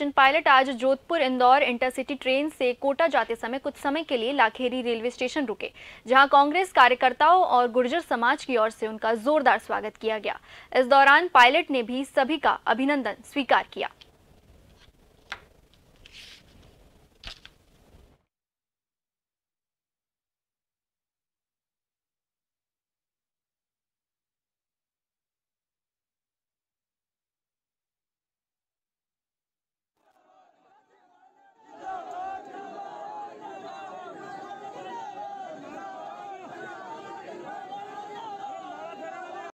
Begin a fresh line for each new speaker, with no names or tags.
Sachin pilot आज Jodhpur Indore intercity train से कोटा जाते समय कुछ समय के लिए लाखेरी रेलवे स्टेशन रुके जहां कांग्रेस कार्यकर्ताओं और गुर्जर समाज की ओर से उनका जोरदार स्वागत किया गया इस दौरान पायलट ने भी सभी का अभिनंदन स्वीकार किया